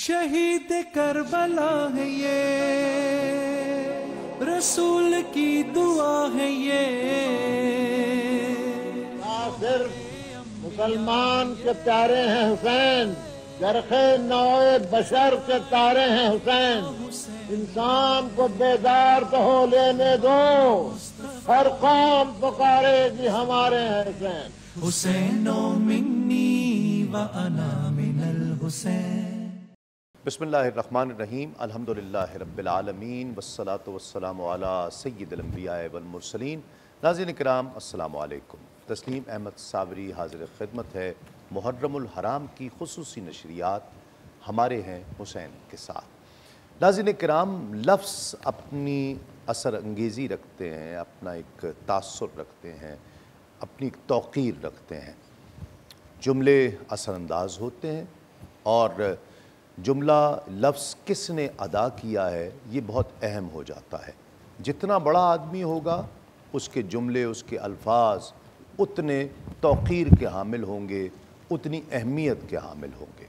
शहीद करबला है ये रसूल की दुआ है ये सिर्फ मुसलमान के तारे हैं हुसैन चरखे नौए बशर के तारे हैं हुसैन इंसान को बेदार तो हो लेने दो हर कौम पुकारे जी हमारे हैं हुसैन हुसैनो मिन्नी व अना मिनल हुसैन बसमीम अलहमदिल्ला रबालमीन वसलात वसलाम सैदम्बिया वमरसलिन नाजिन कराम असलकुम तस्लीम अहमद सावरी हाजिर खिदमत है मुहर्रमराम की खसूस नशरियात हमारे हैं हुसैन के साथ नाजिन कराम लफ्स अपनी असर अंगेज़ी रखते हैं अपना एक तासर रखते हैं अपनी एक तोक़ीर रखते हैं जुमले असरानंदाज होते हैं और जुमला लफ्ज़ किसने अदा किया है ये बहुत अहम हो जाता है जितना बड़ा आदमी होगा उसके जुमले उसके अल्फाज उतने तोक़ीर के हामिल होंगे उतनी अहमियत के हामिल होंगे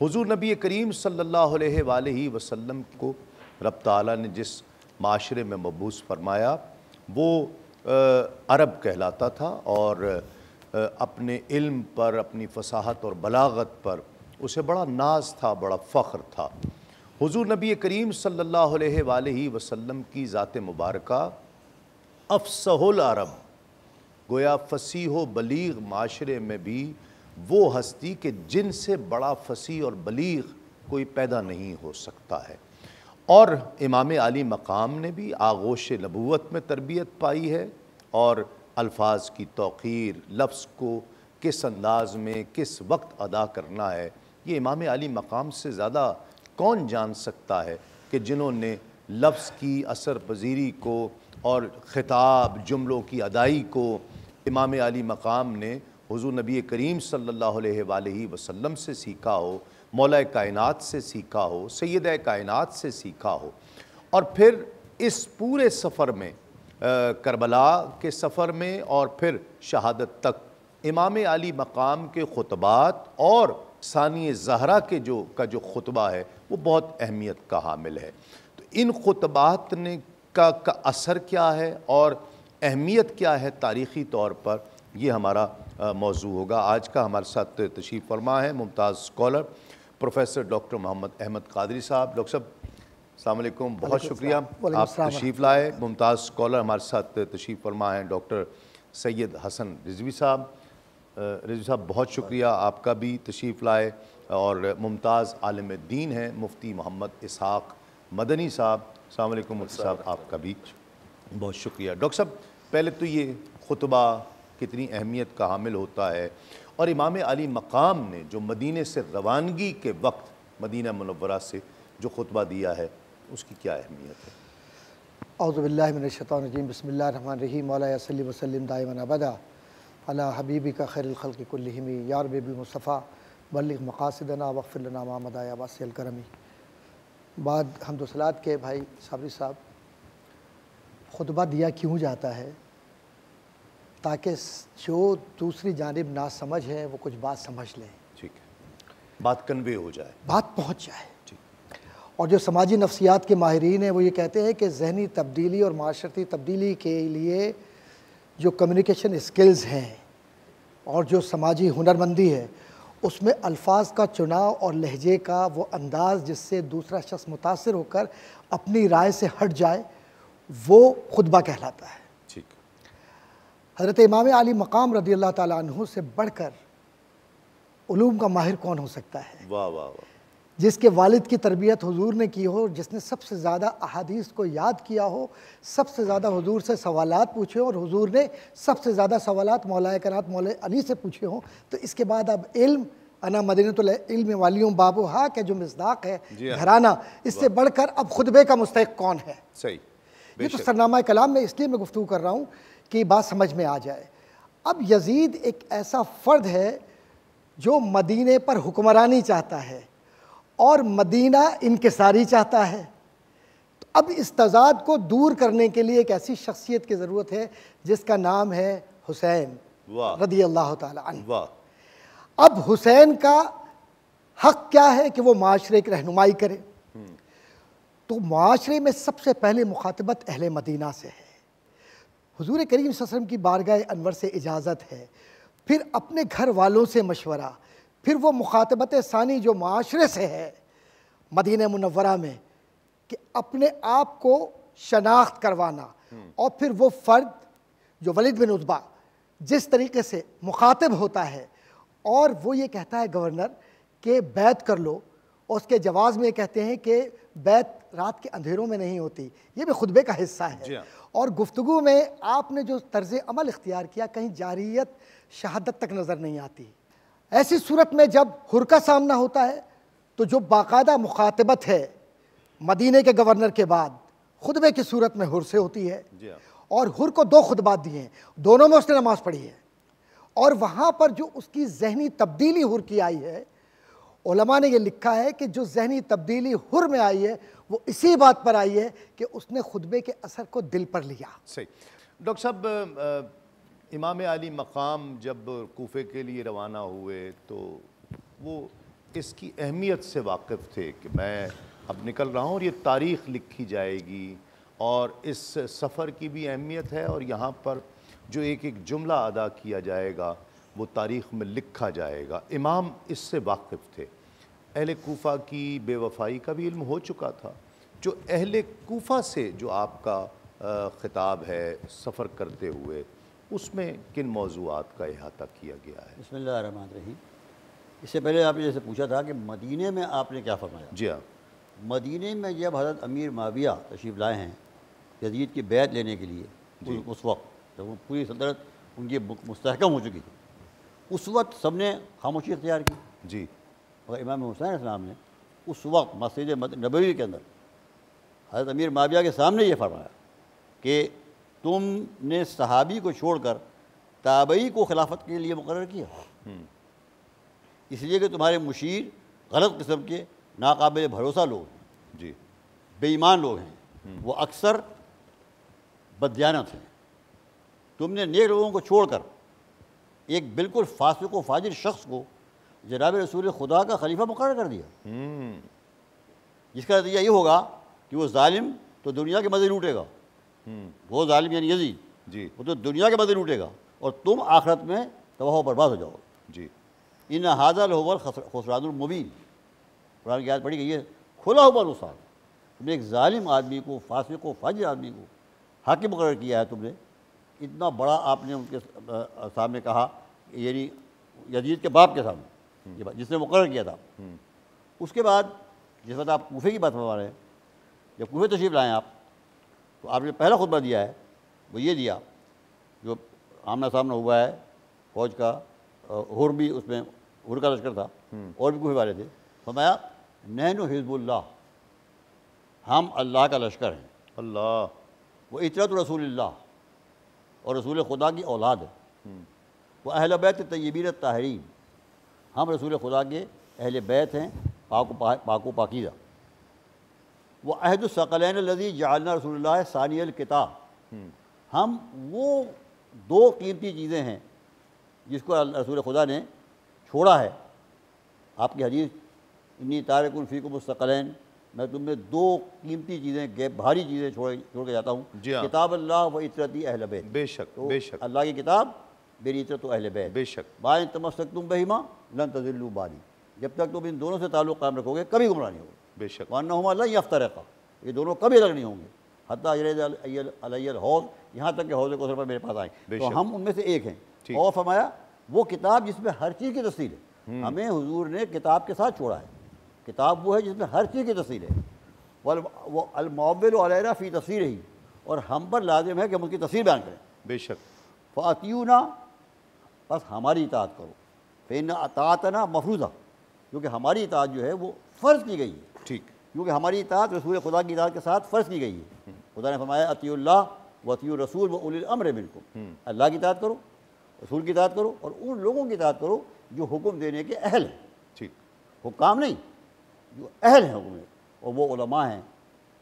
हुजूर नबी करीम सल्लल्लाहु अलैहि वसल्लम को रब ताला ने जिस माशरे में मबूस फरमाया वो आ, अरब कहलाता था और आ, अपने इल्म पर अपनी फसाहत और बलागत पर उसे बड़ा नाज था बड़ा फ़ख्र था हुजूर नबी करीम सल्लल्लाहु अलैहि वसल्लम की ज़ात मुबारक अफसहुल अरब गोया फसीह बलीग माशरे में भी वो हस्ती के जिन से बड़ा फसी और बलीग कोई पैदा नहीं हो सकता है और इमाम आली मकाम ने भी आगोश नबूत में तरबियत पाई है और अल्फाज की तोखीर लफ्ज़ को किस अंदाज में किस वक्त अदा करना है ये इमाम अली मकाम से ज़्यादा कौन जान सकता है कि जिन्होंने लफ्ज़ की असर पजीरी को और ख़िताब जुमलों की अदाई को इमाम अली मकाम ने हजू नबी करीम सल्ला वसम से सीखा हो मौला कायनत से सीखा हो सैद कायनत से सीखा हो और फिर इस पूरे सफ़र में आ, करबला के सफ़र में और फिर शहादत तक इमाम अली मकाम के खुतबात और सानी जहरा के जो का जो खुतबा है वो बहुत अहमियत का हामिल है तो इन खुतबात ने का का असर क्या है और अहमियत क्या है तारीख़ी तौर पर ये हमारा मौजू होगा आज का हमारे साथ तशीफ फरमा है Mumtaz scholar professor doctor Mohammad Ahmad Qadri साहब डॉक्टर साहब अलमैकम बहुत शुक्रिया आप तशीफ़ लाए मुमताज़ स्कॉलर हमारे साथ तशीफ़ फरमा है डॉक्टर सैयद हसन रिजवी साहब रजू साहब बहुत शुक्रिया आपका भी तशरीफ़ लाए और मुमताज़ आलम दीन हैं मुफ्ती मोहम्मद इसहाक़ मदनी साहब अलैक्म मुफ्ती साहब आपका भी बहुत शुक्रिया डॉक्टर साहब पहले तो ये खुतबा कितनी अहमियत का हामिल होता है और इमाम अली मकाम ने जो मदीने से रवानगी के वक्त मदीना मनवरा से जो खुतबा दिया है उसकी क्या अहमियत है अवज़बिल्लिमिनशतरजीम बसमिल्लर रहीम वसलम दायमन अबदा अला हबीबी का खैर खलक कुल्लहमी यार मुस्तफ़ा बल्लिग मकासदना वक़फ़िलना मामदाया वासल करमी बाद सलाद के भाई साबरी साहब खुतबा दिया क्यों जाता है ताकि जो दूसरी जानब ना समझ है वो कुछ बात समझ लें ठीक है बात कन्वे हो जाए बात पहुँच जाए और जो समाजी नफ्सियात के माहरीन हैं वो ये कहते हैं कि जहनी तब्दीली और माशरती तब्दीली के लिए जो कम्युनिकेशन स्किल्स हैं और जो समाजी हुनरमंदी है उसमें अल्फाज का चुनाव और लहजे का वो अंदाज़ जिससे दूसरा शख्स मुतासर होकर अपनी राय से हट जाए वो खुतबा कहलाता है ठीक हज़रत इमाम आली मकाम रदी अल्लाह तु से बढ़कर कर का माहिर कौन हो सकता है वाह वाह वाह जिसके वालिद की तरबियत हुजूर ने की हो जिसने सबसे ज़्यादा अहादीस को याद किया हो सबसे ज़्यादा हुजूर से सवालात पूछे हो और हुजूर ने सबसे ज़्यादा सवालात मौलाए करात मौल अली से पूछे हों तो इसके बाद अब इल्म अना तो इल्म वालियों बाबू हा के जो मजदाक है हाँ। घराना इससे बढ़कर अब खुतबे का मुस्तक कौन है सही ये तो सरनामा कलाम में इसलिए मैं गुफ्तु कर रहा हूँ कि बात समझ में आ जाए अब यजीद एक ऐसा फ़र्द है जो मदीने पर हुक्मरानी चाहता है और मदीना इनकसारी चाहता है तो अब इस तजाद को दूर करने के लिए एक ऐसी शख्सियत की ज़रूरत है जिसका नाम है हुसैन रदी अल्लाह ताला अब हुसैन का हक क्या है कि वो माशरे की रहनुमाई करे तो माशरे में सबसे पहले मुखातबत अहल मदीना से है हजूर करीम वसम की बारगाह अनवर से इजाज़त है फिर अपने घर वालों से मशवरा फिर वो मुखातबत सानी जो माशरे से है मदीन मुनवरा में कि अपने आप को शनाख्त करवाना हम्म। और फिर वो फ़र्द जो वलिद बिन उतबा जिस तरीके से मुखातब होता है और वो ये कहता है गवर्नर कि बैत कर लो और उसके जवाब में कहते हैं कि बैत रात के अंधेरों में नहीं होती ये भी खुतबे का हिस्सा है हाँ। और गुफ्तु में आपने जो तर्ज अमल इख्तियार किया कहीं जारियत शहादत तक नज़र नहीं आती ऐसी सूरत में जब हुर का सामना होता है तो जो बाकायदा मुखातबत है मदीने के गवर्नर के बाद खुतबे की सूरत में हुर से होती है हाँ। और हुर को दो खुतबात दिए हैं दोनों में उसने नमाज़ पढ़ी है और वहाँ पर जो उसकी जहनी तब्दीली हुर की आई है ओलमा ने यह लिखा है कि जो जहनी तब्दीली हुर में आई है वो इसी बात पर आई है कि उसने खुतबे के असर को दिल पर लिया सही डॉक्टर साहब इमाम अली मकाम जब कोफे के लिए रवाना हुए तो वो इसकी अहमियत से वाकिफ़ थे कि मैं अब निकल रहा हूँ और ये तारीख़ लिखी जाएगी और इस सफ़र की भी अहमियत है और यहाँ पर जो एक एक जुमला अदा किया जाएगा वो तारीख़ में लिखा जाएगा इमाम इससे वाकिफ़ थे अहल कोफ़ा की बेवफाई का भी इल्म हो चुका था जो अहले कोफ़ा से जो आपका ख़िताब है सफ़र करते हुए उसमें किन मौजूद का अहाता किया गया है रही इससे पहले आपने जैसे पूछा था कि मदीने में आपने क्या फरमाया जी हाँ मदीने में जब हजरत अमीर माविया तशीफ लाए हैं जदीद की बैत लेने के लिए उस वक्त जब वो पूरी सदरत उनकी मुस्तकम हो चुकी थी उस वक्त सब ने खामोशी अख्तियार की जी और इमाम हुसैन इस्लाम ने उस वक्त मस्जिद नबी के अंदर हजरत अमीर माविया के सामने ये फरमाया कि तुमने सहाबी को छोड़कर ताबई को खिलाफत के लिए मुकर किया हम्म। इसलिए कि तुम्हारे मुशीर गलत किस्म के नाकबिल भरोसा लोग जी बेईमान लोग हैं हम्म। वो अक्सर बदयानत हैं तुमने नेक लोगों को छोड़कर एक बिल्कुल फासिक व फाजिर शख्स को जनाब रसूल खुदा का खलीफा मुकर कर दिया जिसका हम्म। नतीजा ये होगा कि वो ालिम तो दुनिया के मज़े लूटेगा वो ालिम यानी यजीद जी वो तो दुनिया के बदले लूटेगा और तुम आखरत में तबाह बर्बाद हो जाओ जी इन हाजल होबर खसरादुलमबीन कुरान की याद पड़ी गई है खुला हुआ नुकसान तुमने एक ालिम आदमी को फासिल को फाजिर आदमी को हाकिम मुकर किया है तुमने इतना बड़ा आपने उनके सामने कहा यानी यजीद के बाप के सामने हम्म। जिसने मुकर किया था हम्म। उसके बाद जिस वक्त आप कूफे की बात फरमा रहे हैं जब कूफे तशीफ लाएँ आप तो आपने पहला खुतबा दिया है वो ये दिया जो आमना सामना हुआ है फौज का और भी उसमें हुर का लश्कर था हम्म। और भी गुफे वाले थे फरमाया नैनो हिजबुल्ला हम अल्लाह का लश्कर हैं अल्लाह वो इतरत रसूल्ला और रसूल खुदा की औलाद है हम्म। वह अहल बैत तयबीर तहरीन हम रसूल खुदा के अहल बैत हैं पाको पा, पाकिदा वह अहद लजी जालना रसूल सानियल किताब हम वो दो कीमती चीज़ें हैं जिसको रसूल खुदा ने छोड़ा है आपकी हदीस इन्नी तारकुल फ़ीकुम मुस्तकलैन मैं तुम्हें दो कीमती चीज़ें भारी चीज़ें छोड़ छोड़ के जाता हूँ हाँ। किताब अल्लाह व इतरती अहल बेशक तो बेशक अल्लाह की किताब मेरी इतरत अहल बे बेशक बाएँ तमस्तक तुम बहिमा लन तजिल्लू बारी जब तक तुम इन दोनों से ताल्लुक़ कायम रखोगे कभी गुमराह नहीं होगा बेशक वाना यफ्तरका ये दोनों कभी अलग नहीं होंगे हत्या हौज यहाँ तक कि हौज को पर मेरे पास आए तो हम उनमें से एक हैं और फरमाया वो किताब जिसमें हर चीज़ की तस्वीर है हम्म। हमें हुजूर ने किताब के साथ छोड़ा है किताब वो है जिसमें हर चीज़ की तस्वीर है वो वो अलमबिल फ़ी तस्वीर ही और हम पर लाजिम है कि हम उनकी तस्वीर बयान करें बेशक फ़ातियों ना बस हमारी इतात करो फिर अतात ना मफरूज़ा क्योंकि हमारी इतात जो है वो फ़र्ज़ की गई है ठीक क्योंकि हमारी इतात रसूल खुदा की इतात के साथ फ़र्ज की गई है खुदा ने फरमाया अतील्ला वतीय रसूल व उल अमर बिल्कुल हम्म। अल्लाह की इतात करो रसूल की इतात करो और उन लोगों की इतात करो जो हुक्म देने के अहल हैं ठीक हुकाम नहीं जो अहल हैं हुक्म और वो उलमा हैं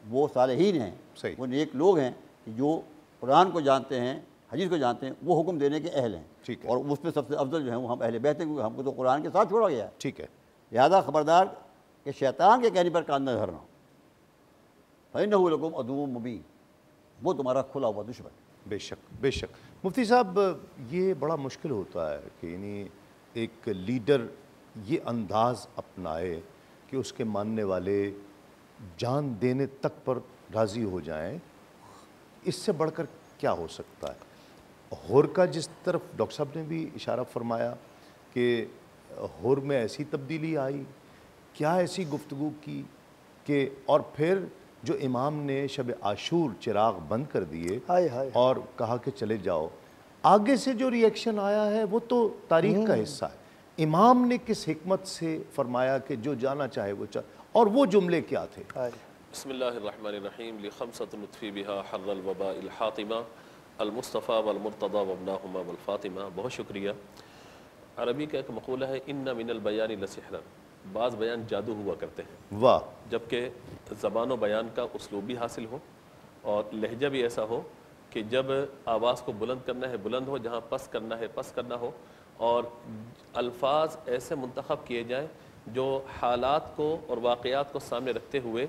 वो साल हैं वो नेक लोग हैं जो कुरान को जानते हैं हदीस को जानते हैं वो हुक्म देने के अहल हैं ठीक है और उसमें सबसे अफजल जो है वो हम अहल बहते हैं क्योंकि हमको तो कुरान के साथ छोड़ा गया है ठीक है लिहाजा खबरदार कि शैतान के कहने पर कान न धरना भाई नकुम अदूम मुबी वो तुम्हारा खुला हुआ दुश्मन बेशक बेशक मुफ्ती साहब ये बड़ा मुश्किल होता है कि यानी एक लीडर ये अंदाज अपनाए कि उसके मानने वाले जान देने तक पर राज़ी हो जाएं इससे बढ़कर क्या हो सकता है होर का जिस तरफ डॉक्टर साहब ने भी इशारा फरमाया कि होर में ऐसी तब्दीली आई क्या ऐसी गुफ्तु की कि और फिर जो इमाम ने शब आशूर चिराग बंद कर दिए हाय हाय और कहा कि चले जाओ आगे से जो रिएक्शन आया है वो तो तारीख का हम्म। हिस्सा है इमाम ने किस हमत से फरमाया कि जो जाना चाहे वो चाहे और वो जुमले क्या थे बसमीमफ़ी अलमुस्तफ़ा बहुत शुक्रिया अरबी का एक मकूला है मिनल मिनलबयानी लसहरा बाज़ बयान जादू हुआ करते हैं वाह जबकि ज़बान बयान का उसलूब भी हासिल हो और लहजा भी ऐसा हो कि जब आवाज़ को बुलंद करना है बुलंद हो जहाँ पस करना है पस करना हो और अल्फाज ऐसे मंतखब किए जाएँ जो हालात को और वाक़ात को सामने रखते हुए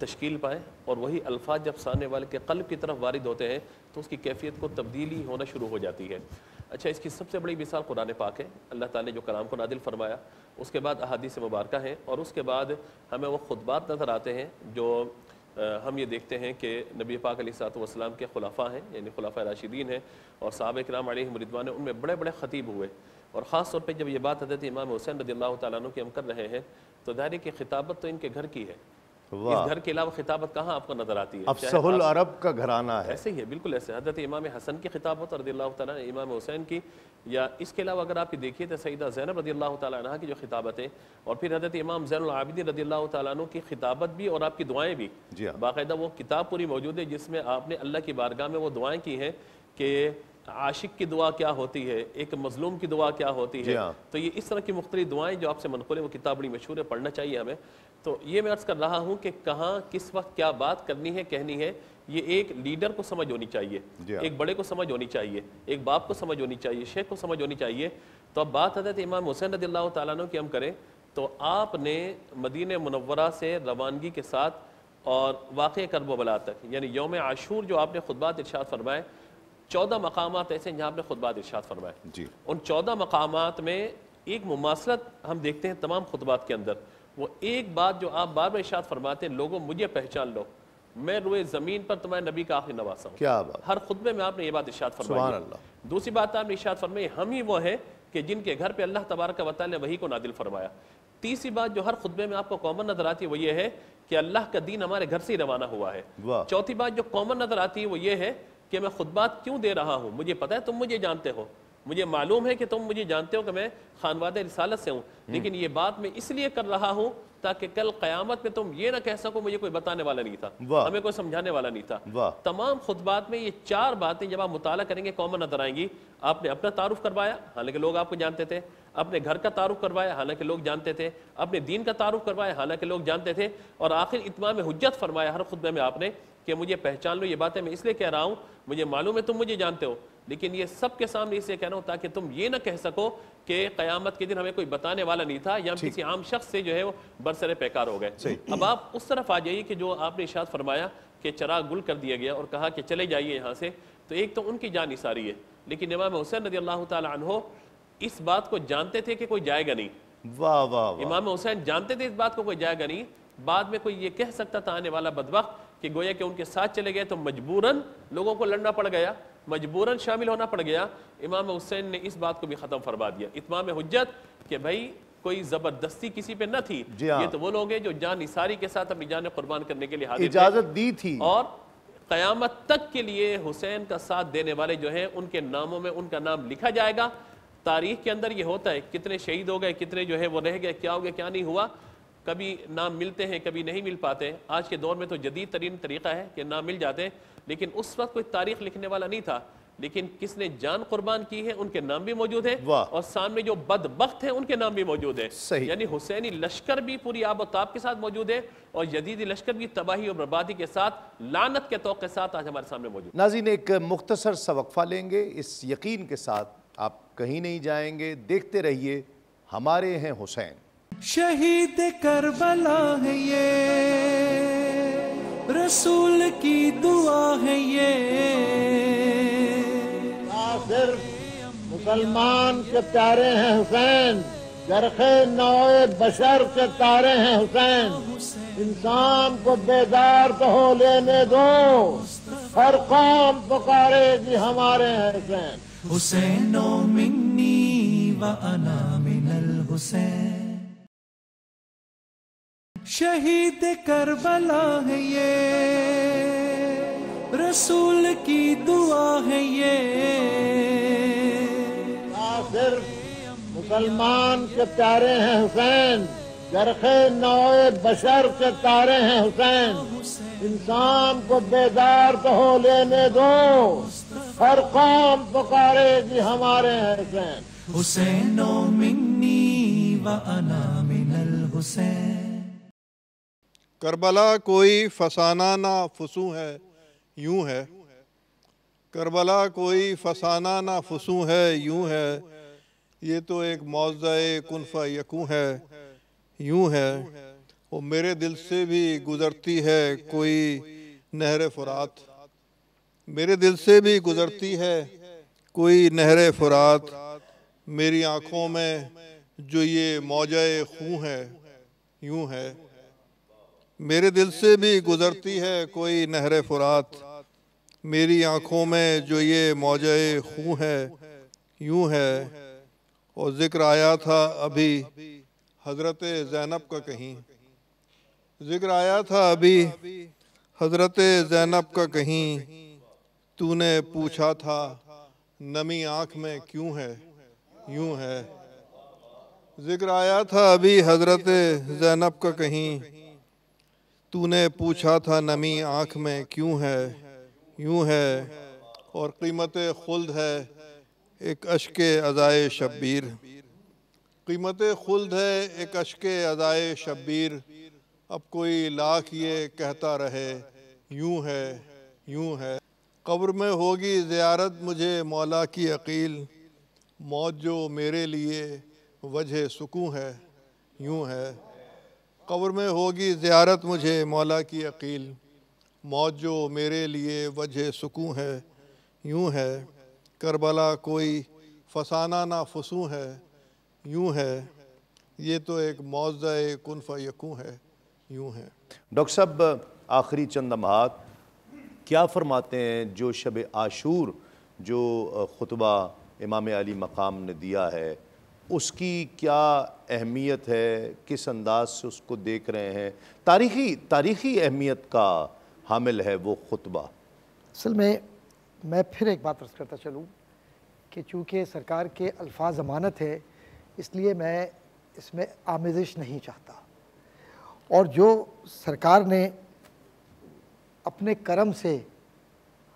तश्कील पाएँ और वही अल्फाज जब सामने वाले के कल्ब की तरफ वारद होते हैं तो उसकी कैफियत को तब्दीली होना शुरू हो जाती है अच्छा इसकी सबसे बड़ी मिसाल कुरान पाक है अल्लाह ताला ने जो कलाम को नादिल फरमाया उसके बाद अहादीस मुबारक हैं और उसके बाद हमें वो खुतबात नज़र आते हैं जो हम ये देखते हैं कि नबी पाक वसलाम के खुलाफा हैं यानी खुलाफा राशिदीन हैं और साहब कराम मरिदवान ने उनमें बड़े बड़े ख़तीब हुए और ख़ास तौर पर जब ये बात हजरत इमाम हुसैन रदील्ला तुम की हम कर रहे हैं तो दायरे की खिताबत तो इनके घर की है इस घर के अलावा खिताबत कहाँ आपको नजर आती है अफसहुल अरब का घराना है ऐसे ही है बिल्कुल ऐसे हजरत इमाम हसन की खिताबत रदी अल्लाह तमाम हुसैन की या इसके अलावा अगर आप ये देखिए तो सईदा जैनब रदी अल्लाह तह की जो खिताबतें और फिर हजरत इमाम जैनआबिदी रदी अल्लाह तु की खिताबत भी और आपकी दुआएँ भी हाँ। बाकायदा वो किताब पूरी मौजूद है जिसमें आपने अल्लाह की बारगाह में वो दुआएँ की हैं कि आशिक की दुआ क्या होती है एक मजलूम की दुआ क्या होती है हाँ। तो ये इस तरह की मुख्तलि दुआएं जो आपसे मनकूल है वो किताब बड़ी मशहूर है पढ़ना चाहिए हमें तो ये मैं अर्ज़ कर रहा हूँ कि कहाँ किस वक्त क्या बात करनी है कहनी है ये एक लीडर को समझ होनी चाहिए हाँ। एक बड़े को समझ होनी चाहिए एक बाप को समझ होनी चाहिए शेख को समझ होनी चाहिए तो अब बात हजरत इमाम हुसैन रदी अल्लाह तुम की हम करें तो आपने मदीन मनवरा से रवानगी के साथ और वाक़ करबला तक यानी योम आशूर जो आपने खुदबात इर्शाद फरमाए चौदह मकाम ऐसे जहाँ आपने खुतबात इर्शाद फरमाए जी उन चौदह मकाम में एक मुमासलत हम देखते हैं तमाम खुतबात के अंदर वो एक बात जो आप बार बार इर्शाद फरमाते हैं लोगों मुझे पहचान लो मैं रोए ज़मीन पर तुम्हारे नबी का आखिर नवासा हूँ क्या बात हर खुतबे में आपने ये बात इर्शाद फरमाई दूसरी बात आपने इर्शाद फरमाई हम ही वो है कि जिनके घर पर अल्लाह तबारक वाली ने वही को नादिल फरमाया तीसरी बात जो हर खुतबे में आपको कॉमन नजर आती है वो ये है कि अल्लाह का दीन हमारे घर से ही रवाना हुआ है चौथी बात जो कॉमन नजर आती है वो ये है कि मैं खुतबात क्यों दे रहा हूँ मुझे पता है तुम मुझे जानते हो मुझे मालूम है कि तुम मुझे जानते हो कि मैं खानवाद रिसालत से हूँ हम्म। लेकिन ये बात मैं इसलिए कर रहा हूँ ताकि कल क़यामत में तुम ये ना कह सको मुझे कोई बताने वाला नहीं था हमें कोई समझाने वाला नहीं था तमाम खुतबात में ये चार बातें जब आप मुताला करेंगे कॉमन नजर आएंगी आपने अपना तारुफ करवाया हालांकि लोग आपको जानते थे अपने घर का तारुफ करवाया हालांकि लोग जानते थे अपने दीन का तारुफ करवाया हालांकि लोग जानते थे और आखिर इतमाम हजत फरमाया हर खुतबे में आपने कि मुझे पहचान लो ये बातें मैं इसलिए कह रहा हूँ मुझे मालूम है तुम मुझे जानते हो लेकिन ये सब के सामने इसलिए कह रहा हूँ ताकि तुम ये ना कह सको कि कयामत के दिन हमें कोई बताने वाला नहीं था या किसी आम शख्स से जो है वो बरसरे पैकार हो गए अब आप उस तरफ आ जाइए कि जो आपने इशाद फरमाया कि चराग गुल कर दिया गया और कहा कि चले जाइए यहाँ से तो एक तो उनकी जान इसारी है लेकिन इमाम हुसैन रजी अल्लाह तहो इस बात को जानते थे कि कोई जाएगा नहीं वाह वाह इमाम हुसैन जानते थे इस बात को कोई जाएगा नहीं बाद में कोई ये कह सकता था आने वाला बदबक कि गोया के उनके साथ चले गए तो मजबूरन लोगों को लड़ना पड़ गया मजबूरन शामिल होना पड़ गया इमाम हुसैन ने इस बात को भी ख़त्म फरमा दिया इतमाम हजत कि भाई कोई जबरदस्ती किसी पे न थी हाँ। ये तो वो लोग हैं जो जान इसारी के साथ अपनी जान कुर्बान करने के लिए हाजिर इजाजत दी थी और कयामत तक के लिए हुसैन का साथ देने वाले जो है उनके नामों में उनका नाम लिखा जाएगा तारीख के अंदर ये होता है कितने शहीद हो गए कितने जो है वो रह गए क्या हो गया क्या नहीं हुआ कभी नाम मिलते हैं कभी नहीं मिल पाते आज के दौर में तो जदीद तरीन तरीका है कि नाम मिल जाते हैं लेकिन उस वक्त कोई तारीख लिखने वाला नहीं था लेकिन किसने जान कुर्बान की है उनके नाम भी मौजूद है और सामने जो बदबख्त है उनके नाम भी मौजूद है यानी हुसैनी लश्कर भी पूरी आब ताब के साथ मौजूद है और यदीदी लश्कर भी तबाही और बर्बादी के साथ लानत के तो के साथ आज हमारे सामने मौजूद नाजीन एक मुख्तसर सवकफा लेंगे इस यकीन के साथ आप कहीं नहीं जाएंगे देखते रहिए हमारे हैं हुसैन शहीद करबला है ये रसूल की दुआ है ये आखिर मुसलमान के प्यारे हैं हुसैन जरखे नौए बशर के तारे हैं हुसैन इंसान को बेदार तो हो लेने दो हर कौम पुकारे जी हमारे हैं हुसैन हुसैनो मिन्नी व अना मिनल हुसैन शहीद करबला है ये रसूल की दुआ है ये सिर्फ मुसलमान के तारे हैं हुसैन चरखे नौए बशर के तारे हैं हुसैन इंसान को बेदार तो हो लेने दो हर कौम पुकारेगी हमारे हुसैन हुसैनो मिन्नी व अना मिनल हुसैन करबला कोई फसाना ना फसू है यूं है करबला कोई फसाना ना फसू है यूं है ये तो एक मौजा कनफा यकू है यूं है वो मेरे दिल से भी गुजरती है कोई नहर फुरात मेरे दिल से भी गुजरती है कोई नहर फुरात मेरी आँखों में जो ये मौजा खूँ है यूं है मेरे दिल से भी गुजरती है कोई नहर फुरात मेरी आँखों में जो ये मौजे खूँ है यूं है और ज़िक्र आया था अभी हज़रत ज़ैनब का कहीं ज़िक्र आया था अभी हज़रत ज़ैनब का कहीं तूने पूछा था नमी आँख में क्यों है यूं है ज़िक्र आया था अभी हज़रत ज़ैनब का कहीं तूने पूछा था नमी आँख में क्यों है यूँ है और कीमत खुल्द है एक अशक अदाए शब्बीर कीमत खुल्द है एक अशक अदाए शब्बीर अब कोई लाख ये कहता रहे यूँ है यूँ है कब्र में होगी ज़ियारत मुझे मौला की अकील मौत जो मेरे लिए वजह सुकून है यूँ है कब्र में होगी ज़्यारत मुझे मौला की अकील मौत जो मेरे लिए वजह सुकून है यूँ है करबला कोई फसाना ना फसू है यूँ है ये तो एक मौजा कनफा यकूँ है यूँ है डॉक्टर साहब आखिरी चंद लम्हात क्या फरमाते हैं जो शब आशूर जो खुतबा इमाम अली मकाम ने दिया है उसकी क्या अहमियत है किस अंदाज से उसको देख रहे हैं तारीखी तारीखी अहमियत का हामिल है वो खुतबा असल में मैं फिर एक बात अर्ज करता चलूँ कि चूँकि सरकार के अल्फाज अमानत है इसलिए मैं इसमें आमेजिश नहीं चाहता और जो सरकार ने अपने करम से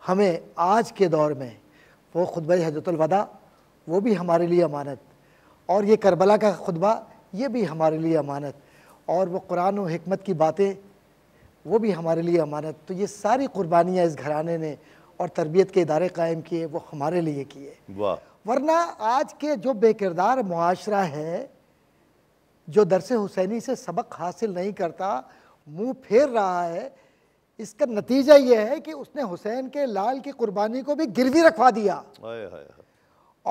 हमें आज के दौर में वो खुतब हजरतलवदा वो भी हमारे लिए अमानत और ये करबला का खुतबा ये भी हमारे लिए अमानत और वो कुरान और हमत की बातें वो भी हमारे लिए अमानत तो ये सारी कुर्बानियाँ इस घराने ने और तरबियत के इदारे कायम किए वो हमारे लिए किए वरना आज के जो बेकिरदार माशरा है जो दरस हुसैनी से सबक हासिल नहीं करता मुंह फेर रहा है इसका नतीजा यह है कि उसने हुसैन के लाल की कुर्बानी को भी गिरवी रखवा दिया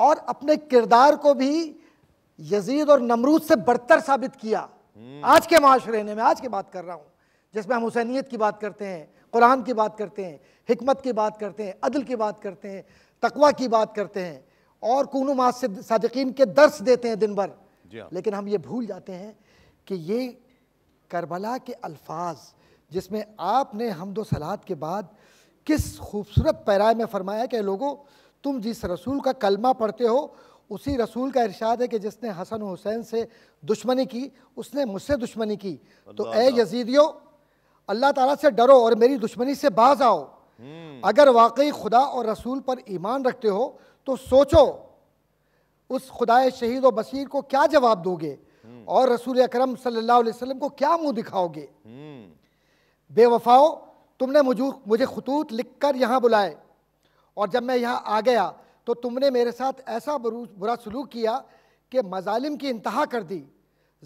और अपने किरदार को भी यजीद और नमरूद से बढ़तर साबित किया हम्म। आज के माशरे ने मैं आज की बात कर रहा हूँ जिसमें हम हुसैनीत की बात करते हैं कुरान की बात करते हैं हमत की बात करते हैं अदल की बात करते हैं तकवा की बात करते हैं और कून मास से सदकिन के दर्श देते हैं दिन भर हाँ। लेकिन हम ये भूल जाते हैं कि ये करबला के अल्फाज जिसमें आपने हमदो सलाद के बाद किस खूबसूरत पैराए में फरमाया कि लोगों तुम जिस रसूल का कलमा पढ़ते हो उसी रसूल का इरशाद है कि जिसने हसन हुसैन से दुश्मनी की उसने मुझसे दुश्मनी की तो ए यजीदियों अल्लाह ताला से डरो और मेरी दुश्मनी से बाज आओ हम्म। अगर वाकई खुदा और रसूल पर ईमान रखते हो तो सोचो उस खुदाए शहीद व बशीर को क्या जवाब दोगे हम्म। और रसूल अकरम सल्लल्लाहु अलैहि वसल्लम को क्या मुंह दिखाओगे हम्म। बेवफाओ तुमने मुझे खतूत लिख कर बुलाए और जब मैं यहाँ आ गया तो तुमने मेरे साथ ऐसा बुरा सलूक किया कि मजालिम की इंतहा कर दी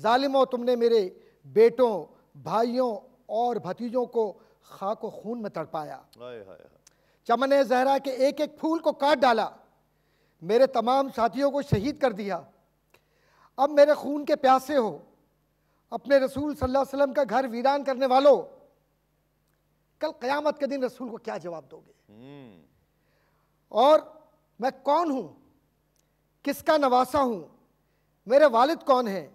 ालिमों तुमने मेरे बेटों भाइयों और भतीजों को खाक व खून में तड़पाया चमन जहरा के एक एक फूल को काट डाला मेरे तमाम साथियों को शहीद कर दिया अब मेरे खून के प्यासे हो अपने रसूल सल्लल्लाहु अलैहि वसल्लम का घर वीरान करने वालों कल क़यामत के दिन रसूल को क्या जवाब दोगे हम्म। और मैं कौन हूँ किसका नवासा हूँ मेरे वालिद कौन हैं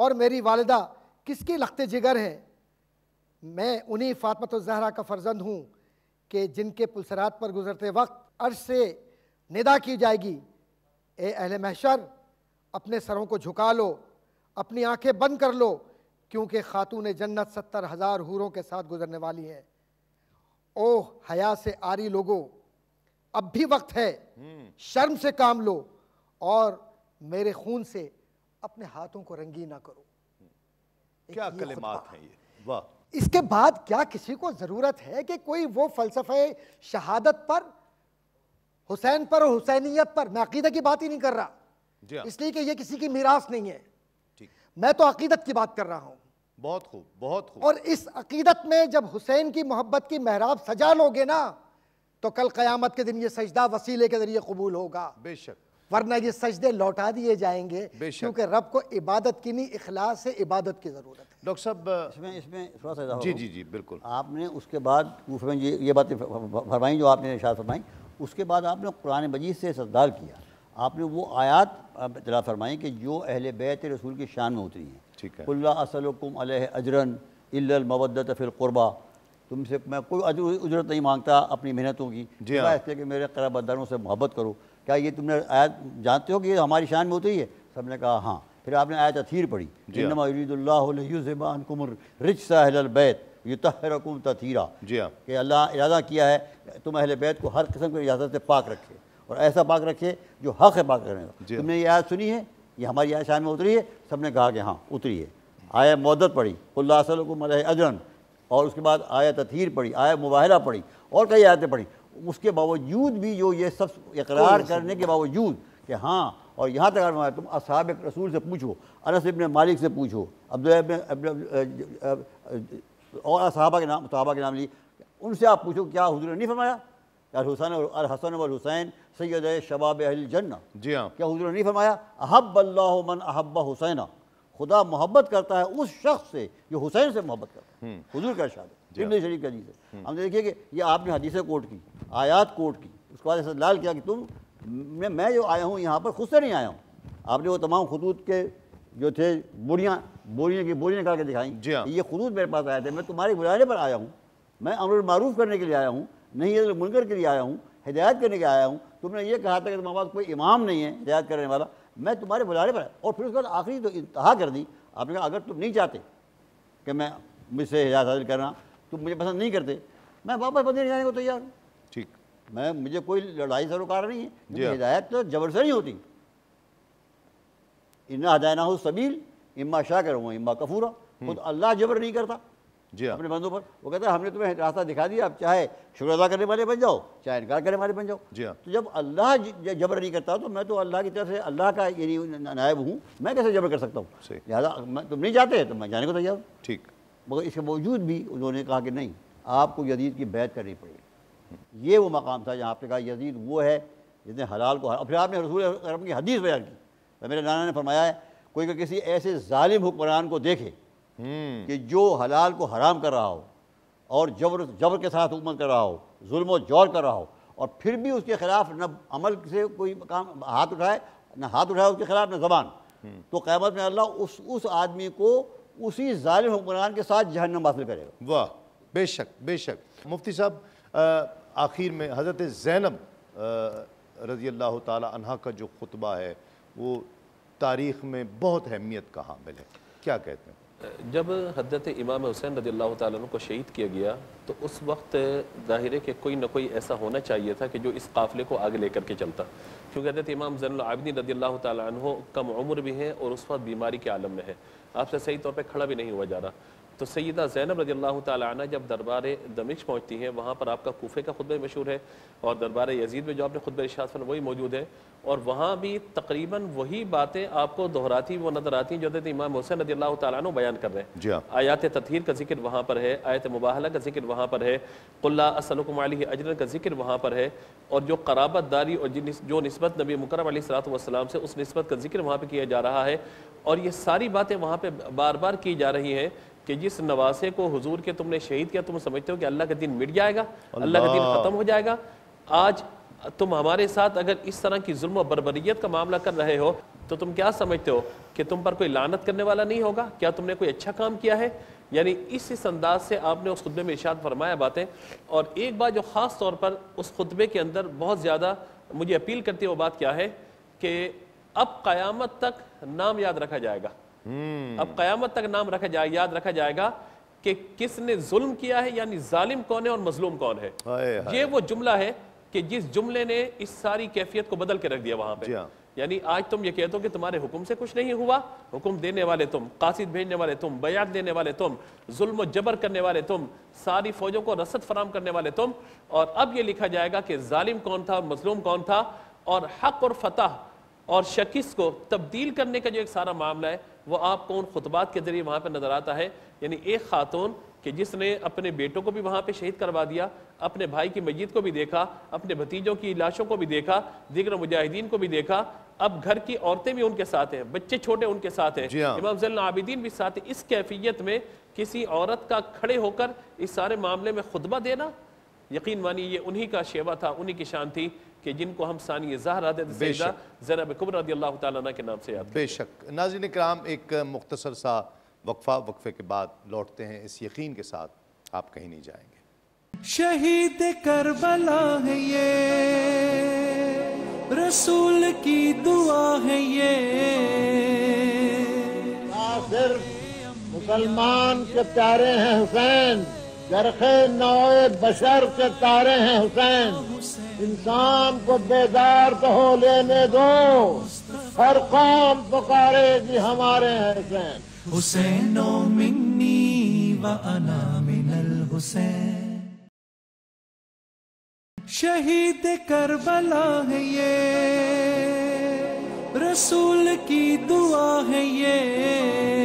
और मेरी वालदा किसकी लखते जिगर हैं मैं उन्हीं फातमत जहरा का फर्जंद हूँ कि जिनके पुलसरात पर गुजरते वक्त अर्श से निदा की जाएगी ए अहल महशर अपने सरों को झुका लो अपनी आंखें बंद कर लो क्योंकि खातून जन्नत सत्तर हज़ार हूरों के साथ गुजरने वाली हैं ओह हया से आरी लोगों अब भी वक्त है शर्म से काम लो और मेरे खून से अपने हाथों को रंगीना करो क्या कलिमात है ये वाह इसके बाद क्या किसी को ज़रूरत है कि कोई वो फलसफे शहादत पर हुसैन पर और हुसैनियत पर मैं अकीदत की बात ही नहीं कर रहा हाँ। इसलिए कि ये किसी की मीरास नहीं है मैं तो अकीदत की बात कर रहा हूँ बहुत खूब बहुत खूब और इस अकीदत में जब हुसैन की मोहब्बत की महराब सजा लोगे ना तो कल क़यामत के दिन ये सजदा वसीले के ज़रिए कबूल होगा बेशक वरना ये सजदे लौटा दिए जाएंगे क्योंकि रब को इबादत की नहीं इखलास से इबादत की ज़रूरत है डॉक्टर साहब इसमें इसमें थोड़ा सा जी जी जी बिल्कुल आपने उसके बाद उसमें ये ये बातें फरमाई जो आपने इशार फरमाई उसके बाद आपने कुरान मजीद से सरदार किया आपने वो आयात इतला फरमाई कि जो अहल बैत रसूल की शान में उतरी है ठीक है कुल्ला असलकुम अलह अजरन क़ुरबा तुमसे मैं कोई उजरत नहीं मांगता अपनी मेहनतों की जी हाँ। इसलिए कि मेरे कराबदारों से मोहब्बत करो क्या ये तुमने आयत जानते हो कि ये हमारी शान में होती है सब ने कहा हाँ फिर आपने आयत अथीर पढ़ी कुमर रिच साहलबैत ये तहरकुम तथीरा जी हाँ कि अल्लाह इरादा किया है तुम अहल बैत को हर किस्म की इजाज़त से पाक रखे और ऐसा पाक रखे जो हक है पाक करने का हाँ। तुमने ये आयत सुनी है ये हमारी आयत शान में उतरी है सब ने कहा कि हाँ उतरी है आया मदत पढ़ी उल्लासल को मल अजरन और उसके बाद आया तथीर पढ़ी आया मुबाहरा पढ़ी और कई आयतें पढ़ी उसके बावजूद भी जो ये सब इकरार करने के बावजूद कि हाँ और यहाँ तक मैं तुम असहाब रसूल से पूछो अनस इबन मालिक से पूछो अब और असहाबा के नाम सहाबा के नाम लिए उनसे आप पूछो क्या हजूर नहीं फरमाया यार हुसैन अल हसन अल हुसैन सैद शबाब अहल जन्ना जी हाँ क्या हजूर नहीं फरमाया अहब अल्लाह मन अहब हुसैना खुदा मोहब्बत करता है उस शख्स से जो हुसैन से मोहब्बत करता है हजूर हम्म। का शाद इबन हाँ। शरीफ का हदीस हम हम्म। हमने देखिए कि ये आपने हदीसें कोट की आयात कोट की उसके बाद ऐसा लाल किया कि तुम मैं मैं जो आया हूँ यहाँ पर खुद से नहीं आया हूँ आपने वो तमाम खतूत के जो थे बोरियाँ बोरियाँ की बोरियाँ निकाल के दिखाई हाँ। ये खतूत मेरे पास आए थे मैं तुम्हारे बुलाने पर आया हूँ मैं अमर मारूफ करने के लिए आया हूँ नहीं मुनकर के लिए आया हूँ हिदायत करने के आया हूँ तुमने ये कहा था कि तुम्हारे पास कोई इमाम नहीं है हिदायत करने वाला मैं तुम्हारे बुलाने पर और फिर उसके बाद आखिरी तो इंतहा कर दी आपने कहा अगर तुम नहीं चाहते कि मैं मुझसे हिदायत हासिल करना तुम मुझे पसंद नहीं करते मैं वापस बंदे जाने को तैयार हूँ ठीक मैं मुझे कोई लड़ाई सरोकार नहीं है हाँ। हिदायत तो जबर नहीं होती इन्ना हदायना हो सबील इम्मा शाह करूँ इम्मा कफूरा हम्म। खुद अल्लाह जबर नहीं करता जी हाँ। अपने बंदों पर वो कहता है हमने तुम्हें रास्ता दिखा दिया आप चाहे शुक्र अदा करने वाले बन जाओ चाहे इनकार करने वाले बन जाओ जी हाँ। तो जब अल्लाह जबर नहीं करता तो मैं तो अल्लाह की तरफ से अल्लाह का यानी नायब हूँ मैं कैसे जबर कर सकता हूँ लिहाजा तुम नहीं जाते तो मैं जाने को तैयार हूँ ठीक मगर इसके बावजूद भी उन्होंने कहा कि नहीं आपको यजीद की बैत करनी पड़ेगी ये वो मकाम था जहाँ आपने कहा यजीद वो है जिसने हलाल को और फिर आपने रसूल अरब की हदीस बयान की तो मेरे नाना ने फरमाया है कोई किसी ऐसे ालिम हुक्मरान को देखे हम्म। कि जो हलाल को हराम कर रहा हो और जबर जबर के साथ हुकूमत कर रहा हो जुल्म ज़ोर कर रहा हो और फिर भी उसके खिलाफ न अमल से कोई काम हाथ उठाए न हाथ उठाए उसके खिलाफ न जबान हम्म। तो क़्यामत में अल्लाह उस उस आदमी को उसी जालिम हुक्मरान के साथ जहन्नम हासिल करेगा वाह बेशक बेशक मुफ्ती साहब आखिर में हज़रत ज़ैनब रज़ी अल्लाह तहा का जो खुतबा है वो तारीख़ में बहुत अहमियत का हामिल है क्या कहते हैं जब हजरत इमाम हुसैन रजी अल्लाह तुम को शहीद किया गया तो उस वक्त ज़ाहिर है कि कोई ना कोई ऐसा होना चाहिए था कि जो इस काफ़िले को आगे लेकर के चलता क्योंकि हजरत इमाम जैनआबदीन रजी अल्लाह तुम कम उम्र भी हैं और उस वक्त बीमारी के आलम में है आपसे सही तौर पर खड़ा भी नहीं हुआ जा रहा तो सैदा ज़ैनब रजी अल्लाह ताली जब दरबार दमिश पहुँचती हैं वहाँ पर आपका कोफे का खुतब मशहूर है और दरबार यजीद में जो आपने खुतब इशात वही मौजूद है और वहाँ भी तकरीबन वही बातें आपको दोहराती वो नज़र आती हैं जो देते इमाम हुसैन रजी अल्लाह तु बयान कर रहे हैं हाँ। आयात तथहर का जिक्र वहाँ पर है आयत मुबाहला का जिक्र वहाँ पर है कुल्ला असलकम अजरन का जिक्र वहाँ पर है और जो कराबत दारी और जो नस्बत नबी मुकरम वसलाम से उस नस्बत का जिक्र वहाँ पर किया जा रहा है और ये सारी बातें वहाँ पर बार बार की जा रही हैं कि जिस नवासे को हुजूर के तुमने शहीद किया तुम समझते हो कि अल्लाह का दिन मिट जाएगा अल्लाह का दिन ख़त्म हो जाएगा आज तुम हमारे साथ अगर इस तरह की जुल्म बरबरीत का मामला कर रहे हो तो तुम क्या समझते हो कि तुम पर कोई लानत करने वाला नहीं होगा क्या तुमने कोई अच्छा काम किया है यानी इस इस अंदाज से आपने उस खुतबे में इशाद फरमाया बातें और एक बात जो ख़ास तौर पर उस खुतबे के अंदर बहुत ज़्यादा मुझे अपील करती है वो बात क्या है कि अब क़यामत तक नाम याद रखा जाएगा अब कयामत तक नाम रखा जाए याद रखा जाएगा कि किसने जुल्म किया है यानी जालिम कौन है और मजलूम कौन है ये वो जुमला है कि जिस जुमले ने इस सारी कैफियत को बदल के रख दिया वहां पर हाँ। यानी आज तुम ये कहते हो कि तुम्हारे हुक्म से कुछ नहीं हुआ हुक्म देने वाले तुम कासिद भेजने वाले तुम बयात देने वाले तुम जुल्म व जबर करने वाले तुम सारी फौजों को रसद फराम करने वाले तुम और अब ये लिखा जाएगा कि जालिम कौन था और मजलूम कौन था और हक और फतह और शकीस को तब्दील करने का जो एक सारा मामला है वो आपको उन खुतबात के ज़रिए वहां पर नज़र आता है यानी एक खातून कि जिसने अपने बेटों को भी वहां पे शहीद करवा दिया अपने भाई की मस्जिद को भी देखा अपने भतीजों की लाशों को भी देखा दिग्र मुजाहिदीन को भी देखा अब घर की औरतें भी उनके साथ हैं बच्चे छोटे उनके साथ हैं हाँ। इमाम जल आबिदीन भी साथ हैं इस कैफियत में किसी औरत का खड़े होकर इस सारे मामले में खुतबा देना यकीन मानिए ये उन्हीं का शेवा था उन्हीं की शान थी कि जिनको हम सानी जहरा जरब कुबर के नाम से याद बेशक नाजिन कराम एक मुख्तर सा वक्फा वक्फे के बाद लौटते हैं इस यकीन के साथ आप कहीं नहीं जाएंगे शहीद करबला है ये रसूल की दुआ है ये सिर्फ मुसलमान के प्यारे हैं हुसैन जरखे नाए बशर के तारे हैं हुसैन इंसान को बेदार तो हो लेने दो हर कौम जी हमारे हैं हुसैन हुसैन मिन्नी व अना मिनल हुसैन शहीद करबला है ये रसूल की दुआ है ये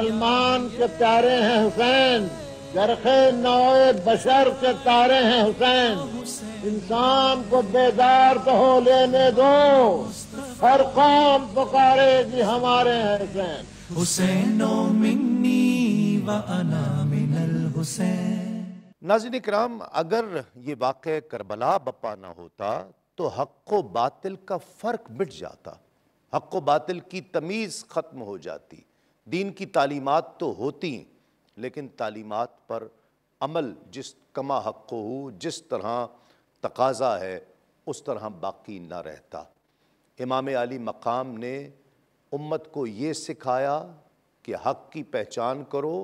सलमान के प्यारे हैं हुसैन चरखे नौए बशर के तारे हैं हुसैन इंसान को बेदार तो हो लेने दो हर कौम पुकारेगी हमारे हैं हुसैन हुसैनो मिन्नी व अना मिनल हुसैन नाजिन कराम अगर ये वाक़ करबला बपा ना होता तो हक व बातिल का फ़र्क मिट जाता हक व बातिल की तमीज़ ख़त्म हो जाती दीन की तालीमत तो होती लेकिन तालीमत पर अमल जिस कमा हक़ हो जिस तरह तकाजा है उस तरह बाकी ना रहता इमाम अली मकाम ने उम्मत को ये सिखाया कि हक़ की पहचान करो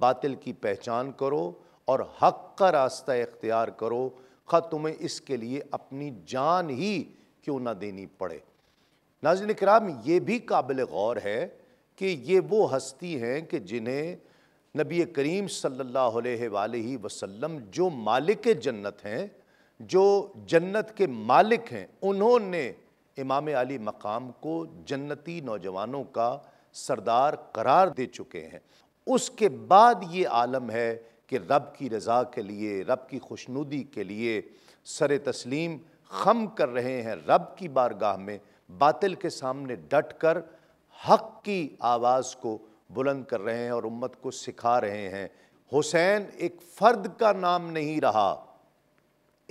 बातिल की पहचान करो और हक़ का रास्ता इख्तियार करो खा तुम्हें इसके लिए अपनी जान ही क्यों ना देनी पड़े नाजिन कराम ये भी काबिल गौर है कि ये वो हस्ती हैं कि जिन्हें नबी करीम सल्लल्लाहु अलैहि वसल्लम जो मालिक जन्नत हैं जो जन्नत के मालिक हैं उन्होंने इमाम अली मकाम को जन्नती नौजवानों का सरदार करार दे चुके हैं उसके बाद ये आलम है कि रब की रज़ा के लिए रब की खुशनुदी के लिए सर तस्लीम खम कर रहे हैं रब की बारगाह में बातिल के सामने डट कर हक की आवाज़ को बुलंद कर रहे हैं और उम्मत को सिखा रहे हैं हुसैन एक फ़र्द का नाम नहीं रहा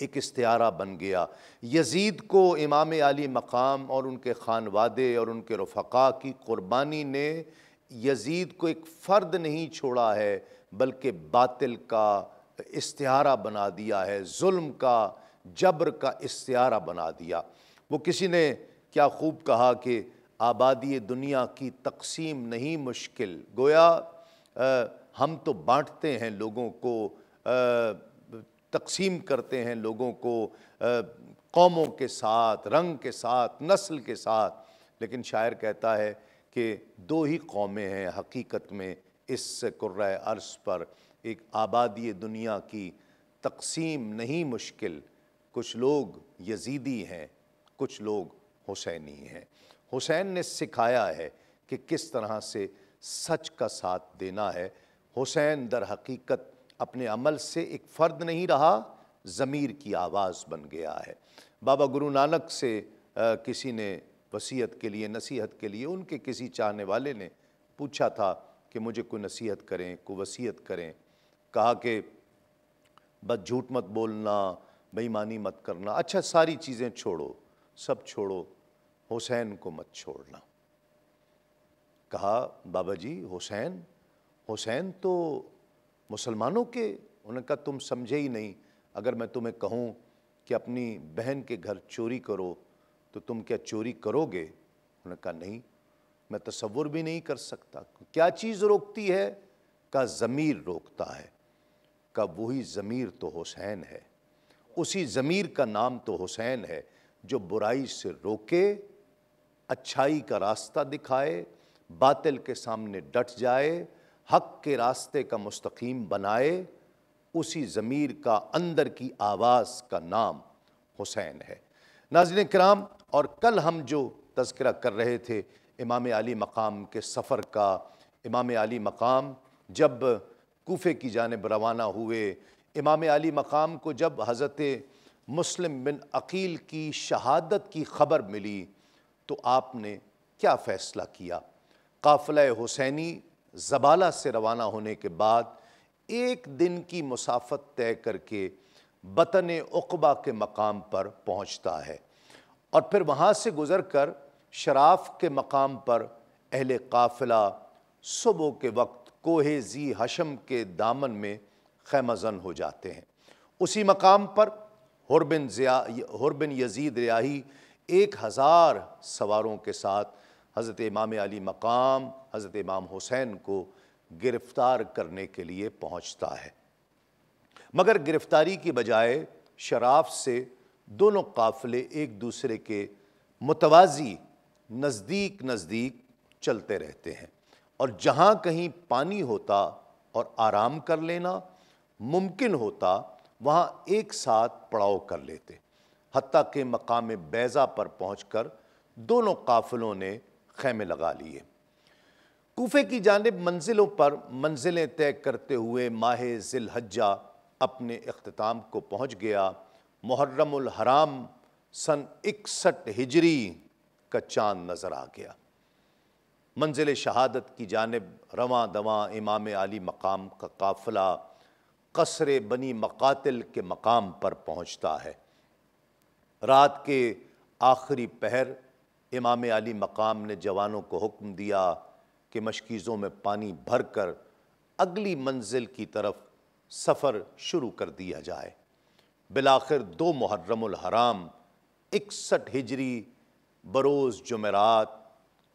एक इस्तियारा बन गया यजीद को इमाम अली मकाम और उनके खान वादे और उनके रफ़ा की क़ुरबानी ने यजीद को एक फ़र्द नहीं छोड़ा है बल्कि बातिल का इस्तियारा बना दिया है जुल्म का जबर का इस्तियारा बना दिया वो किसी ने क्या खूब कहा कि आबादी दुनिया की तकसीम नहीं मुश्किल गोया आ, हम तो बांटते हैं लोगों को आ, तकसीम करते हैं लोगों को कौमों के साथ रंग के साथ नस्ल के साथ लेकिन शायर कहता है कि दो ही कौमें हैं हकीकत में इस कुर्र अर्स पर एक आबादी दुनिया की तकसीम नहीं मुश्किल कुछ लोग यजीदी हैं कुछ लोग हुसैनी हैं हुसैन ने सिखाया है कि किस तरह से सच का साथ देना है हुसैन दर हकीकत अपने अमल से एक फ़र्द नहीं रहा ज़मीर की आवाज़ बन गया है बाबा गुरु नानक से आ, किसी ने वसीयत के लिए नसीहत के लिए उनके किसी चाहने वाले ने पूछा था कि मुझे कोई नसीहत करें कोई वसीयत करें कहा कि बस झूठ मत बोलना बेईमानी मत करना अच्छा सारी चीज़ें छोड़ो सब छोड़ो हुसैन को मत छोड़ना कहा बाबा जी हुसैन हुसैन तो मुसलमानों के उन्होंने कहा तुम समझे ही नहीं अगर मैं तुम्हें कहूँ कि अपनी बहन के घर चोरी करो तो तुम क्या चोरी करोगे उन्होंने कहा नहीं मैं तस्वुर भी नहीं कर सकता क्या चीज़ रोकती है का ज़मीर रोकता है का वही ज़मीर तो हुसैन है उसी ज़मीर का नाम तो हुसैन है जो बुराई से रोके अच्छाई का रास्ता दिखाए बातिल के सामने डट जाए हक के रास्ते का मुस्तकीम बनाए उसी ज़मीर का अंदर की आवाज़ का नाम हुसैन है नाजन कराम और कल हम जो तस्करा कर रहे थे इमाम अली मकाम के सफ़र का इमाम अली मकाम जब कोफे की जानब रवाना हुए इमाम अली मकाम को जब हज़रत मुस्लिम बिन अकील की शहादत की ख़बर मिली तो आपने क्या फ़ैसला किया काफिला हुसैनी जबाला से रवाना होने के बाद एक दिन की मुसाफत तय करके बतन उकबा के मकाम पर पहुंचता है और फिर वहाँ से गुज़र कर शराफ के मकाम पर अहल काफिला सुबह के वक्त कोहे जी हशम के दामन में खैमजन हो जाते हैं उसी मकाम पर हरबिन ज़िया हरबिन यजीद रियाही एक हज़ार सवारों के साथ हज़रत इमाम अली मकाम हज़रत इमाम हुसैन को गिरफ़्तार करने के लिए पहुँचता है मगर गिरफ़्तारी की बजाय शराफ से दोनों काफ़िले एक दूसरे के मुतवाजी नज़दीक नज़दीक चलते रहते हैं और जहाँ कहीं पानी होता और आराम कर लेना मुमकिन होता वहाँ एक साथ पड़ाव कर लेते हती के मकाम बैज़ा पर पहुँच कर दोनों काफिलों ने खेमे लगा लिए कोफे की जानब मंजिलों पर मंजिलें तय करते हुए माह जिलहज्जा अपने अख्ताम को पहुँच गया मुहर्रमराम हराम सन इकसठ हिजरी का चांद नज़र आ गया मंजिल शहादत की जानब रवा दवा इमाम आली मकाम का काफिला कसरे बनी मकातिल के मकाम पर पहुँचता है रात के आखिरी पहर इमाम अली मकाम ने जवानों को हुक्म दिया कि मशकीज़ों में पानी भर कर अगली मंजिल की तरफ सफ़र शुरू कर दिया जाए बिलाखिर दो मुहर्रमुल हराम इकसठ हिजरी बरोज़ जमेरात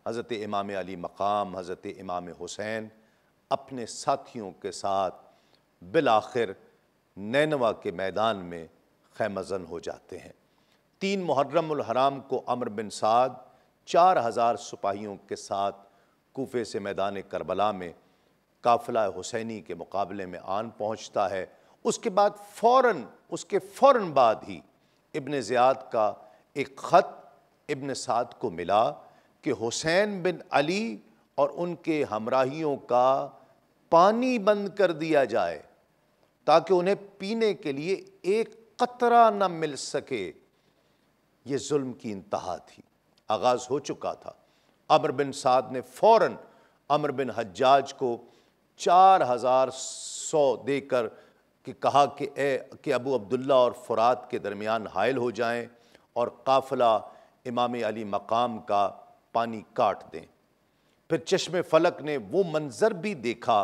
हज़रत इमाम अली मकाम हज़रत इमाम हुसैन अपने साथियों के साथ बिलाखिर नैनवा के मैदान में खैमजन हो जाते हैं तीन मुहर्रम हराम को अमर बिन साद चार हज़ार सिपाहियों के साथ कोफे से मैदान करबला में काफिला हुसैनी के मुकाबले में आन पहुँचता है उसके बाद फ़ौर उसके फ़ौर बाद ही इबन ज़ियाद का एक ख़त इबन साद को मिला कि हुसैन बिन अली और उनके हमराहियों का पानी बंद कर दिया जाए ताकि उन्हें पीने के लिए एक कतरा न मिल सके ये जुल्म की इंतहा थी आगाज़ हो चुका था अमर बिन साद ने फ़ौर अमर बिन हजाज को चार हज़ार सौ देकर कि कहा कि ए कि अबू अब्दुल्ला और फ़ुरात के दरमियान हायल हो जाएं और काफिला इमाम अली मकाम का पानी काट दें फिर चश्म फलक ने वो मंज़र भी देखा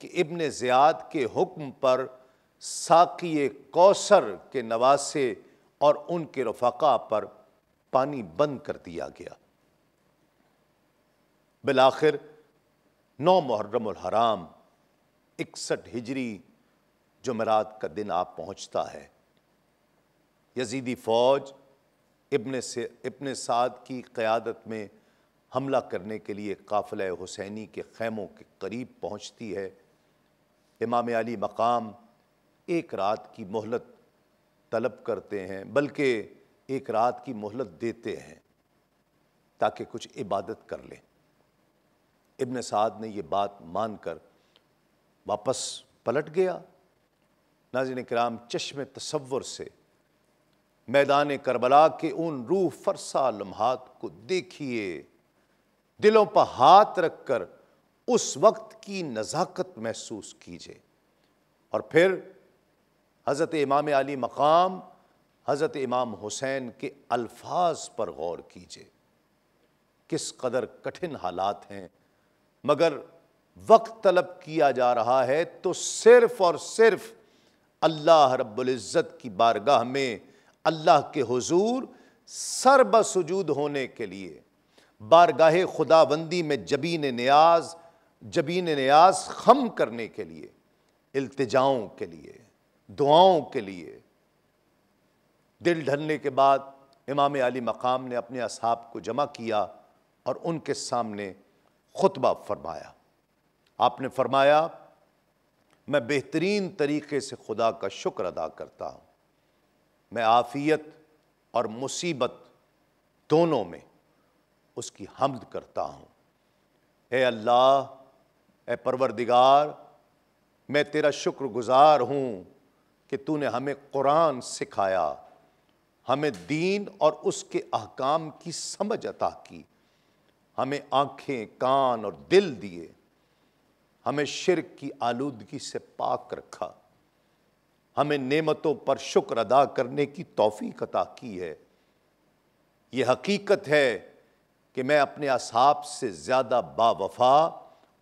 कि इबन ज़ियाद के हुक्म पर साकी कौसर के नवासे और उनके रफका पर पानी बंद कर दिया गया बिल आखिर नौ मुहर्रम हराम इकसठ हिजरी जुमरात का दिन आप पहुँचता है यजीदी फ़ौज इबन से इबन साद की क़्यादत में हमला करने के लिए काफिल हुसैनी के खैमों के करीब पहुँचती है इमाम अली मकाम एक रात की मोहलत तलब करते हैं बल्कि एक रात की मोहलत देते हैं ताकि कुछ इबादत कर लें इबन साद ने यह बात मान कर वापस पलट गया नाजिन कराम चश्म तसवर से मैदान करबला के उन रूह फरसा लम्हात को देखिए दिलों पर हाथ रख कर उस वक्त की नज़ाकत महसूस कीजिए और फिर हज़रत इमाम अली मकाम हज़रत इमाम हुसैन के अल्फाज पर गौर कीजिए किस कदर कठिन हालात हैं मगर वक्त तलब किया जा रहा है तो सिर्फ़ और सिर्फ अल्लाह रब्ज़त की बारगाह में अल्लाह के हजूर सरबसजूद होने के लिए बारगाह खुदाबंदी में जबीन न्याज जबीन न्याज खम करने के लिए इल्तजाओं के लिए दुआओं के लिए दिल ढलने के बाद इमाम अली मकाम ने अपने असहाब को जमा किया और उनके सामने खुतबा फरमाया आपने फरमाया मैं बेहतरीन तरीके से खुदा का शुक्र अदा करता हूँ मैं आफ़ियत और मुसीबत दोनों में उसकी हमद करता हूँ ए अल्लाह ए परवरदिगार मैं तेरा शुक्रगुजार हूँ कि तूने हमें कुरान सिखाया हमें दीन और उसके अहकाम की समझ अता की हमें आँखें कान और दिल दिए हमें शिरक की आलूदगी से पाक रखा हमें नेमतों पर शुक्र अदा करने की तौफीक अता की है ये हकीकत है कि मैं अपने असाब से ज़्यादा बावफा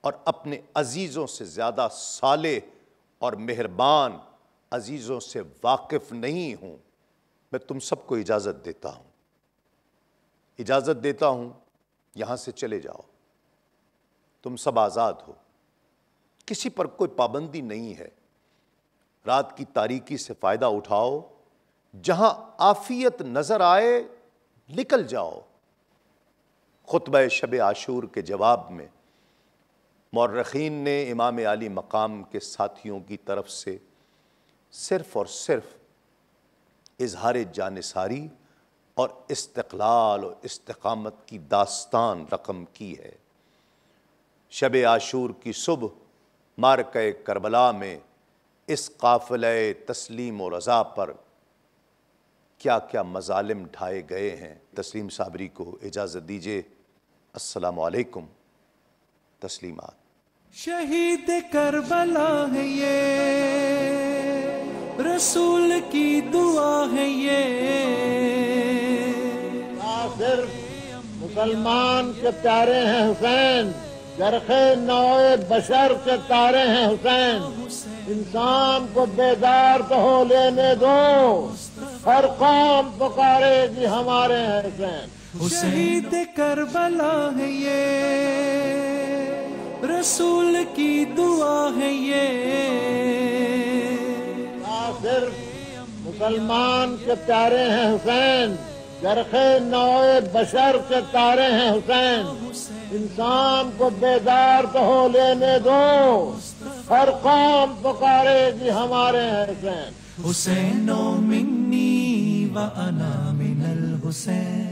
और अपने अजीज़ों से ज़्यादा साले और मेहरबान अजीज़ों से वाकिफ़ नहीं हूं मैं तुम सबको इजाज़त देता हूं इजाज़त देता हूं यहां से चले जाओ तुम सब आज़ाद हो किसी पर कोई पाबंदी नहीं है रात की तारीकी से फ़ायदा उठाओ जहां आफियत नज़र आए निकल जाओ खुतब शब आशूर के जवाब में मौरखीन ने इमाम आली मकाम के साथियों की तरफ से सिर्फ और सिर्फ इजहार जानसारी और इस्तलाल और इस्तकामत की दास्तान रकम की है शब आशूर की सुबह मारक करबला में इस काफिल तस्लीम और रज़ा पर क्या क्या मजालिम ढाए गए हैं तस्लीम साबरी को इजाज़त दीजिए असलकुम तस्लीमात शहीद करबला है ये रसूल की दुआ है ये सिर्फ मुसलमान के तारे हैं हुसैन जरखे नौए बशर के तारे हैं हुसैन इंसान को बेदार तो हो लेने दो हर कौम पुकारेगी हमारे हैं हुसैन शहीद करबला है ये रसूल की दुआ है ये मुसलमान के प्यारे हैं हुसैन चरखे नौए बशर के तारे हैं हुसैन इंसान को बेदार तो हो लेने दो हर कौम पुकारे जी हमारे हैं हुसैन हुसैनो मिन्नी व अना मिनल हुसैन